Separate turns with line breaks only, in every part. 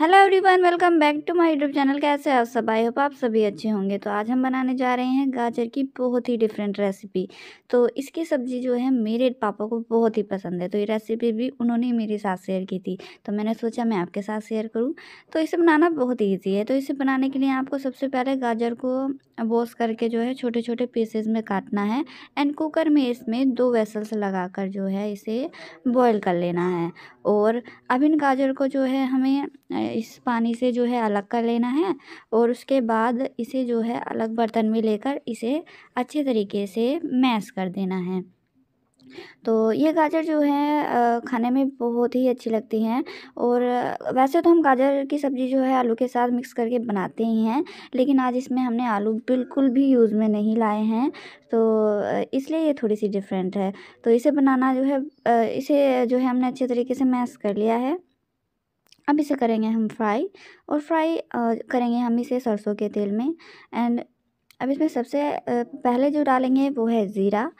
hello everyone welcome back to my YouTube channel कैसे आप सब आई होप आप सभी अच्छे होंगे तो आज हम बनाने जा रहे हैं गाजर की बहुत ही डिफरेंट रेसिपी तो इसकी सब्ज़ी जो है मेरे पापा को बहुत ही पसंद है तो ये रेसिपी भी उन्होंने मेरे साथ शेयर की थी तो मैंने सोचा मैं आपके साथ शेयर करूँ तो इसे बनाना बहुत ईजी है तो इसे बनाने के लिए आपको सबसे पहले गाजर को वॉश करके जो है छोटे छोटे पीसेज में काटना है एंड कुकर में इसमें दो वेसल्स लगा कर जो है इसे बॉयल कर लेना है और अब इन गाजर को जो है हमें इस पानी से जो है अलग कर लेना है और उसके बाद इसे जो है अलग बर्तन में लेकर इसे अच्छे तरीके से मैश कर देना है तो ये गाजर जो है खाने में बहुत ही अच्छी लगती हैं और वैसे तो हम गाजर की सब्ज़ी जो है आलू के साथ मिक्स करके बनाते ही हैं लेकिन आज इसमें हमने आलू बिल्कुल भी यूज़ में नहीं लाए हैं तो इसलिए ये थोड़ी सी डिफरेंट है तो इसे बनाना जो है इसे जो है हमने अच्छे तरीके से मैश कर लिया है अब इसे करेंगे हम फ्राई और फ्राई करेंगे हम इसे सरसों के तेल में एंड अब इसमें सबसे पहले जो डालेंगे वो है ज़ीरा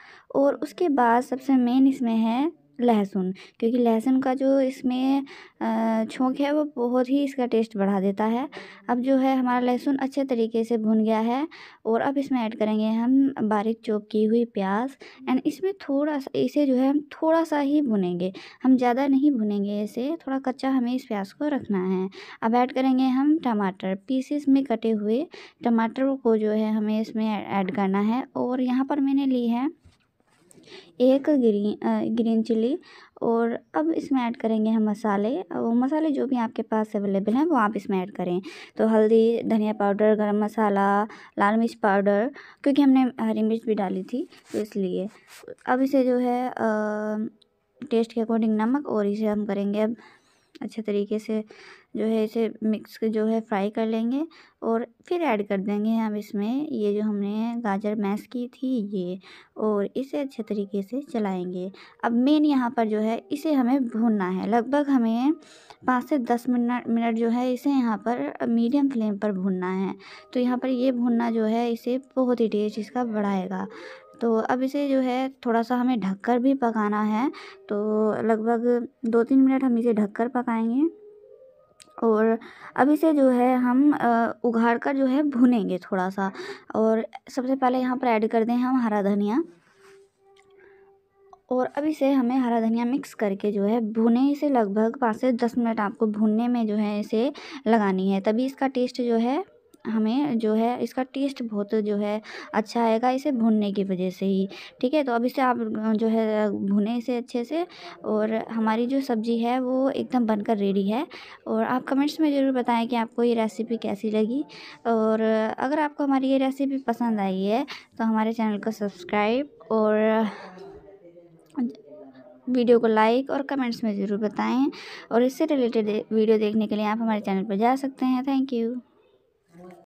और उसके बाद सबसे मेन इसमें है लहसुन क्योंकि लहसुन का जो इसमें छोंक है वो बहुत ही इसका टेस्ट बढ़ा देता है अब जो है हमारा लहसुन अच्छे तरीके से भुन गया है और अब इसमें ऐड करेंगे हम बारीक चोप की हुई प्याज एंड इसमें थोड़ा सा इसे जो है हम थोड़ा सा ही भुनेंगे हम ज़्यादा नहीं भुनेंगे इसे थोड़ा कच्चा हमें इस प्याज को रखना है अब ऐड करेंगे हम टमाटर पीसेस में कटे हुए टमाटर को जो है हमें इसमें ऐड करना है और यहाँ पर मैंने ली है एक ग्रीन ग्रीन चिली और अब इसमें ऐड करेंगे हम मसाले वो मसाले जो भी आपके पास अवेलेबल हैं वो आप इसमें ऐड करें तो हल्दी धनिया पाउडर गरम मसाला लाल मिर्च पाउडर क्योंकि हमने हरी मिर्च भी डाली थी तो इसलिए अब इसे जो है टेस्ट के अकॉर्डिंग नमक और इसे हम करेंगे अब अच्छे तरीके से जो है इसे मिक्स जो है फ्राई कर लेंगे और फिर ऐड कर देंगे हम इसमें ये जो हमने गाजर मैश की थी ये और इसे अच्छे तरीके से चलाएंगे अब मेन यहाँ पर जो है इसे हमें भूनना है लगभग हमें पाँच से दस मिनट मिनट जो है इसे यहाँ पर मीडियम फ्लेम पर भूनना है तो यहाँ पर ये भूनना जो है इसे बहुत ही टेस्ट इसका बढ़ाएगा तो अब इसे जो है थोड़ा सा हमें ढककर भी पकाना है तो लगभग दो तीन मिनट हम इसे ढककर पकाएंगे और अब इसे जो है हम उघाड़ कर जो है भुनेंगे थोड़ा सा और सबसे पहले यहाँ पर ऐड कर दें हम हरा धनिया और अब इसे हमें हरा धनिया मिक्स करके जो है भुने इसे लगभग पाँच से दस मिनट आपको भुनने में जो है इसे लगानी है तभी इसका टेस्ट जो है हमें जो है इसका टेस्ट बहुत जो है अच्छा आएगा इसे भूनने की वजह से ही ठीक है तो अब इसे आप जो है भुने इसे अच्छे से और हमारी जो सब्ज़ी है वो एकदम बनकर रेडी है और आप कमेंट्स में ज़रूर बताएं कि आपको ये रेसिपी कैसी लगी और अगर आपको हमारी ये रेसिपी पसंद आई है तो हमारे चैनल को सब्सक्राइब और वीडियो को लाइक और कमेंट्स में ज़रूर बताएं और इससे रिलेटेड वीडियो देखने के लिए आप हमारे चैनल पर जा सकते हैं थैंक यू